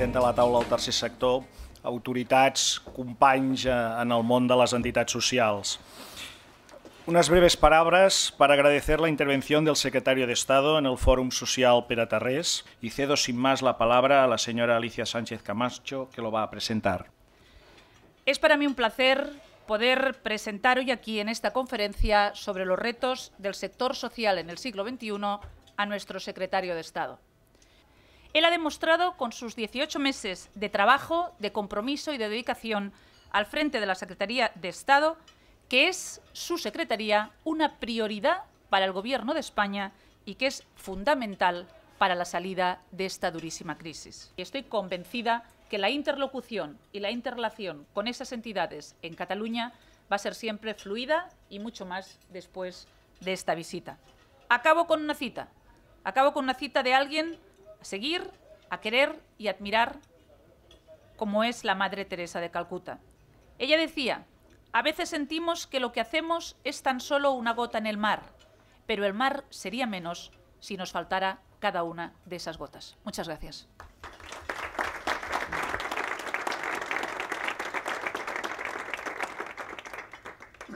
president de la taula del tercer sector, autoritats, companys eh, en el món de les entitats socials. Unes breves paraules per agradecer la intervenció del secretari d'Estat en el Fòrum Social Pere Tarrés i cedo sin más la palabra a la senyora Alicia Sánchez Camacho, que lo va a presentar. És per a mi un placer poder presentar hoy aquí en esta conferencia sobre los retos del sector social en el siglo XXI a nuestro secretario de Estado. Él ha demostrado con sus 18 meses de trabajo, de compromiso y de dedicación al frente de la Secretaría de Estado que es su Secretaría una prioridad para el Gobierno de España y que es fundamental para la salida de esta durísima crisis. Y estoy convencida que la interlocución y la interrelación con esas entidades en Cataluña va a ser siempre fluida y mucho más después de esta visita. Acabo con una cita. Acabo con una cita de alguien a seguir, a querer y admirar como es la Madre Teresa de Calcuta. Ella decía, a veces sentimos que lo que hacemos es tan solo una gota en el mar, pero el mar sería menos si nos faltara cada una de esas gotas. Muchas gracias.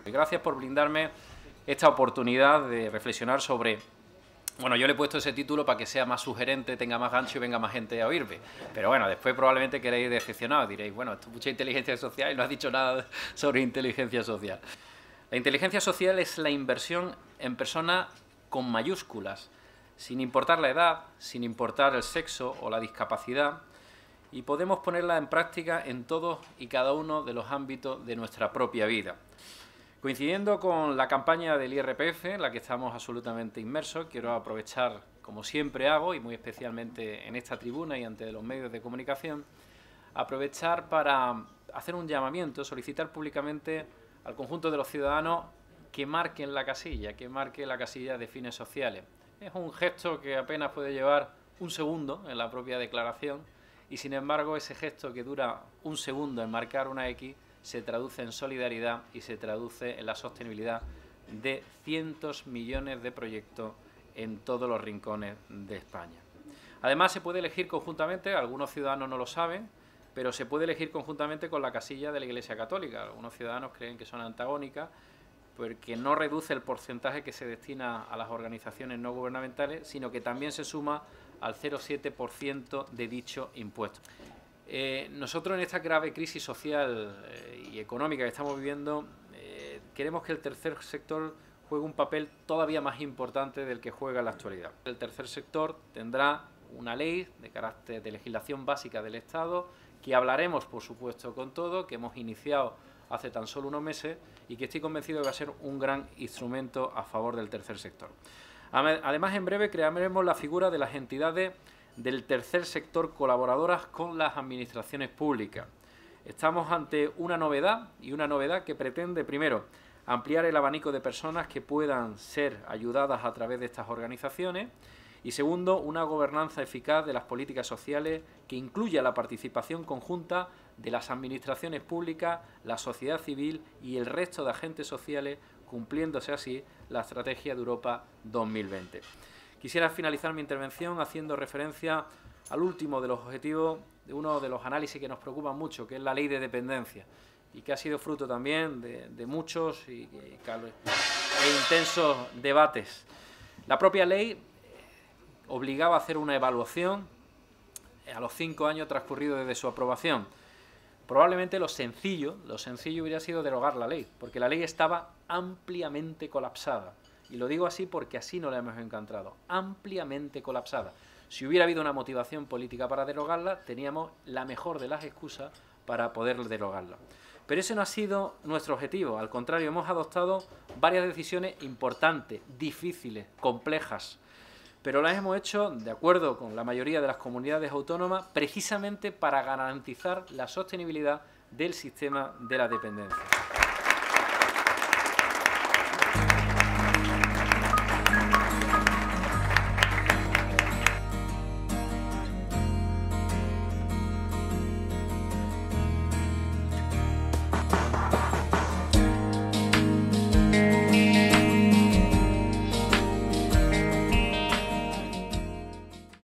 Gracias por brindarme esta oportunidad de reflexionar sobre bueno, yo le he puesto ese título para que sea más sugerente, tenga más gancho y venga más gente a oírme. Pero bueno, después probablemente queréis decepcionados. Diréis, bueno, esto es mucha inteligencia social y no has dicho nada sobre inteligencia social. La inteligencia social es la inversión en persona con mayúsculas, sin importar la edad, sin importar el sexo o la discapacidad, y podemos ponerla en práctica en todos y cada uno de los ámbitos de nuestra propia vida. Coincidiendo con la campaña del IRPF, en la que estamos absolutamente inmersos, quiero aprovechar, como siempre hago, y muy especialmente en esta tribuna y ante los medios de comunicación, aprovechar para hacer un llamamiento, solicitar públicamente al conjunto de los ciudadanos que marquen la casilla, que marque la casilla de fines sociales. Es un gesto que apenas puede llevar un segundo en la propia declaración y sin embargo ese gesto que dura un segundo en marcar una X se traduce en solidaridad y se traduce en la sostenibilidad de cientos millones de proyectos en todos los rincones de España. Además, se puede elegir conjuntamente, algunos ciudadanos no lo saben, pero se puede elegir conjuntamente con la casilla de la Iglesia Católica. Algunos ciudadanos creen que son antagónicas porque no reduce el porcentaje que se destina a las organizaciones no gubernamentales, sino que también se suma al 0,7% de dicho impuesto. Eh, nosotros en esta grave crisis social eh, y económica que estamos viviendo, eh, queremos que el tercer sector juegue un papel todavía más importante del que juega en la actualidad. El tercer sector tendrá una ley de carácter de legislación básica del Estado, que hablaremos, por supuesto, con todo, que hemos iniciado hace tan solo unos meses y que estoy convencido que va a ser un gran instrumento a favor del tercer sector. Además, en breve crearemos la figura de las entidades del tercer sector colaboradoras con las administraciones públicas. Estamos ante una novedad y una novedad que pretende, primero, ampliar el abanico de personas que puedan ser ayudadas a través de estas organizaciones y, segundo, una gobernanza eficaz de las políticas sociales que incluya la participación conjunta de las administraciones públicas, la sociedad civil y el resto de agentes sociales, cumpliéndose así la estrategia de Europa 2020. Quisiera finalizar mi intervención haciendo referencia al último de los objetivos de uno de los análisis que nos preocupa mucho, que es la ley de dependencia, y que ha sido fruto también de, muchos e intensos debates. La propia ley eh, obligaba a hacer una evaluación eh, a los cinco años transcurridos desde su aprobación. Probablemente lo sencillo, lo sencillo hubiera sido derogar la ley, porque la ley estaba ampliamente colapsada. Y lo digo así porque así no la hemos encontrado, ampliamente colapsada. Si hubiera habido una motivación política para derogarla, teníamos la mejor de las excusas para poder derogarla. Pero ese no ha sido nuestro objetivo, al contrario, hemos adoptado varias decisiones importantes, difíciles, complejas, pero las hemos hecho de acuerdo con la mayoría de las comunidades autónomas precisamente para garantizar la sostenibilidad del sistema de la dependencia.